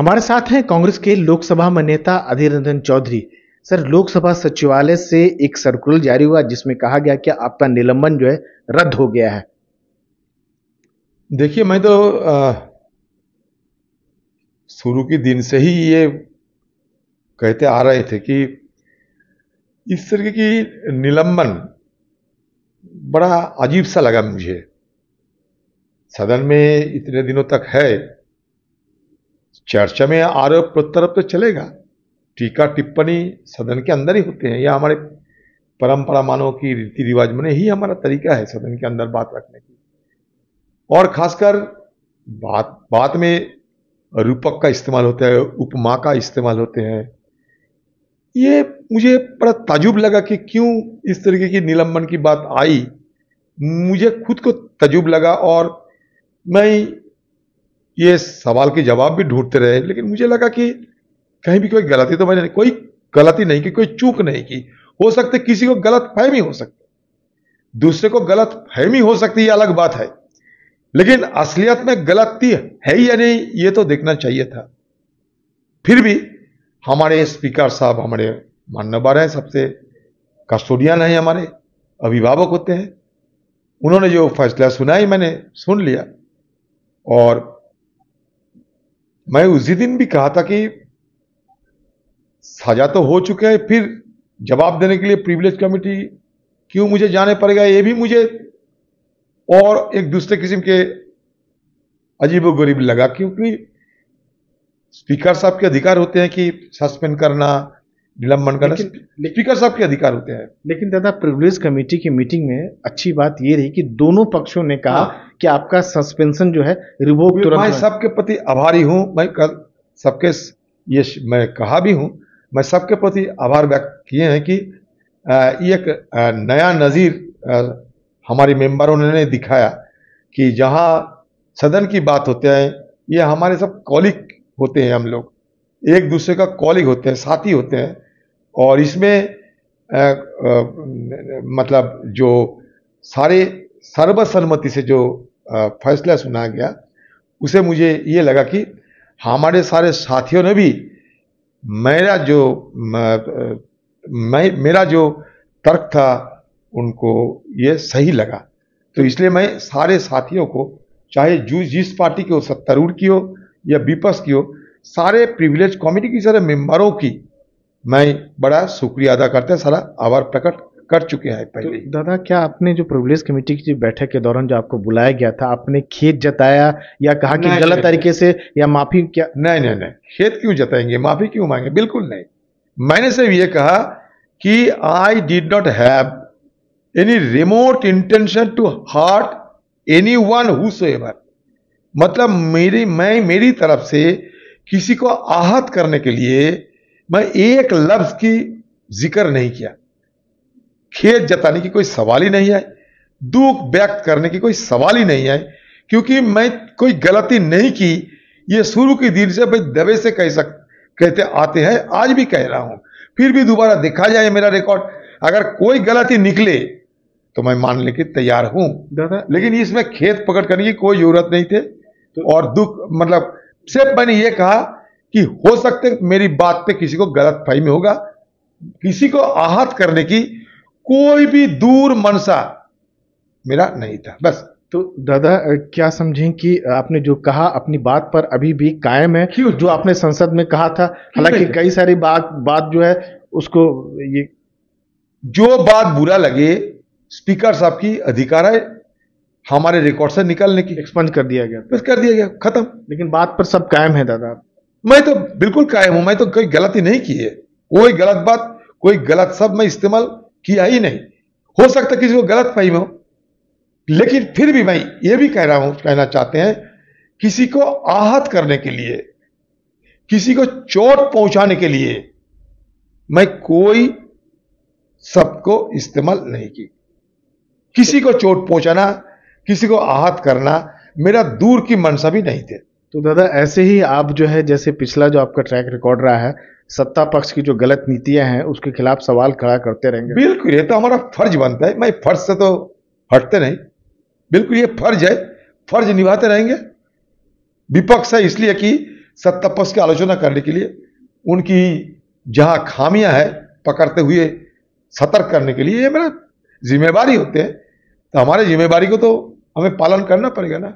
हमारे साथ हैं कांग्रेस के लोकसभा में नेता अधीर रंजन चौधरी सर लोकसभा सचिवालय से एक सर्कुलर जारी हुआ जिसमें कहा गया कि आपका निलंबन जो है रद्द हो गया है देखिए मैं तो शुरू के दिन से ही ये कहते आ रहे थे कि इस तरीके की निलंबन बड़ा अजीब सा लगा मुझे सदन में इतने दिनों तक है चर्चा में आरोप प्रत्यारोप तो चलेगा टीका टिप्पणी सदन के अंदर ही होते हैं या हमारे परंपरा मानो की रीति रिवाज में ही हमारा तरीका है सदन के अंदर बात रखने की और खासकर बात बात में रूपक का इस्तेमाल होता है उपमा का इस्तेमाल होते हैं ये मुझे बड़ा ताजुब लगा कि क्यों इस तरीके की निलंबन की बात आई मुझे खुद को तजुब लगा और मैं ये सवाल के जवाब भी ढूंढते रहे लेकिन मुझे लगा कि कहीं भी कोई गलती तो मैंने कोई गलती नहीं की कोई चूक नहीं की हो सकते किसी को गलत फहमी हो सकती दूसरे को गलत फहमी हो सकती है अलग बात है लेकिन असलियत में गलती है या नहीं ये तो देखना चाहिए था फिर भी हमारे स्पीकर साहब हमारे मान्यवर हैं सबसे कस्टोडियन हैं हमारे अभिभावक होते हैं उन्होंने जो फैसला सुनाई मैंने सुन लिया और मैं उसी दिन भी कहा था कि सजा तो हो चुका है फिर जवाब देने के लिए प्रिविलेज कमेटी क्यों मुझे जाने पड़ेगा ये भी मुझे और एक दूसरे किस्म के अजीब गरीब लगा क्योंकि स्पीकर साहब के अधिकार होते हैं कि सस्पेंड करना निलंबन का स्पीकर साहब के अधिकार होते हैं लेकिन दादा प्रिवलेज कमेटी की मीटिंग में अच्छी बात ये रही कि दोनों पक्षों ने कहा हाँ। कि आपका सस्पेंशन जो है रिवोक तुरंत मैं सबके प्रति आभारी हूँ मैं कल सबके ये मैं कहा भी हूँ मैं सबके प्रति आभार व्यक्त किए हैं कि एक नया नज़ीर हमारे मेंबरों ने दिखाया कि जहाँ सदन की बात होते हैं ये हमारे सब कॉलिक होते हैं हम लोग एक दूसरे का कॉलिग होते हैं साथी होते हैं और इसमें आ, आ, मतलब जो सारे सर्वसम्मति से जो फैसला सुना गया उसे मुझे ये लगा कि हमारे सारे साथियों ने भी मेरा जो मैं मेरा जो तर्क था उनको ये सही लगा तो इसलिए मैं सारे साथियों को चाहे जू जिस पार्टी की हो सत्तारूढ़ की हो या विपक्ष की हो सारे प्रिविलेज कमेटी की सारे मेंबरों की मैं बड़ा शुक्रिया अदा करते हैं सारा आभार प्रकट कर चुके हैं तो पहले तो दादा क्या आपने जो प्रिविलेज कमेटी की बैठक के दौरान जो आपको बुलाया गया था आपने खेत जताया या कहा कि गलत तरीके से या माफी क्या नहीं नहीं नहीं खेत क्यों जताएंगे माफी क्यों मांगे बिल्कुल नहीं मैंने सिर्फ ये कहा कि I did not have any remote intention to hurt anyone who मतलब मेरी मैं मेरी तरफ से किसी को आहत करने के लिए मैं एक लफ्ज की जिक्र नहीं किया खेत जताने की कोई सवाल ही नहीं आए दुख व्यक्त करने की कोई सवाल ही नहीं आए क्योंकि मैं कोई गलती नहीं की ये शुरू की दिन से भाई दबे से कह सक कहते आते हैं आज भी कह रहा हूं फिर भी दोबारा देखा जाए मेरा रिकॉर्ड अगर कोई गलती निकले तो मैं मानने के तैयार हूं दादा लेकिन इसमें खेत पकड़ करने की कोई जरूरत नहीं थे तो और दुख मतलब सिर्फ मैंने यह कहा कि हो सकते मेरी बात पे किसी को गलत फहमी होगा किसी को आहत करने की कोई भी दूर मनसा मेरा नहीं था बस तो दादा क्या समझें कि आपने जो कहा अपनी बात पर अभी भी कायम है क्यों जो आपने संसद में कहा था हालांकि कई सारी बात बात जो है उसको ये जो बात बुरा लगे स्पीकर साहब की अधिकार है हमारे रिकॉर्ड से निकलने की एक्सपंज कर दिया गया कर दिया गया खत्म लेकिन बात पर सब कायम है दादा मैं तो बिल्कुल कायम हूं मैं तो कोई गलती नहीं की है कोई गलत बात कोई गलत शब्द मैं इस्तेमाल किया ही नहीं हो सकता किसी को गलत फहम हो लेकिन फिर भी मैं ये भी कह रहा हूं कहना चाहते हैं किसी को आहत करने के लिए किसी को चोट पहुंचाने के लिए मैं कोई शब्द को इस्तेमाल नहीं की किसी को चोट पहुंचाना किसी को आहत करना मेरा दूर की मनसा भी नहीं थे तो दादा ऐसे ही आप जो है जैसे पिछला जो आपका ट्रैक रिकॉर्ड रहा है सत्ता पक्ष की जो गलत नीतियां हैं उसके खिलाफ सवाल खड़ा करते रहेंगे बिल्कुल ये तो हमारा फर्ज बनता है मैं फर्ज से तो हटते नहीं बिल्कुल ये फर्ज है फर्ज निभाते रहेंगे विपक्ष है इसलिए कि सत्ता पक्ष की आलोचना करने के लिए उनकी जहाँ खामियां हैं पकड़ते हुए सतर्क करने के लिए ये मेरा जिम्मेवारी होते हैं तो हमारी जिम्मेदारी को तो हमें पालन करना पड़ेगा ना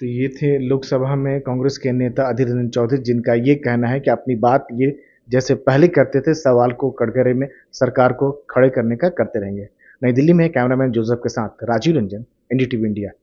तो ये थे लोकसभा में कांग्रेस के नेता अधीर रंजन चौधरी जिनका ये कहना है कि अपनी बात ये जैसे पहले करते थे सवाल को कड़गरे में सरकार को खड़े करने का करते रहेंगे नई दिल्ली में कैमरामैन जोसेफ के साथ राजीव रंजन एनडीटीवी इंडिया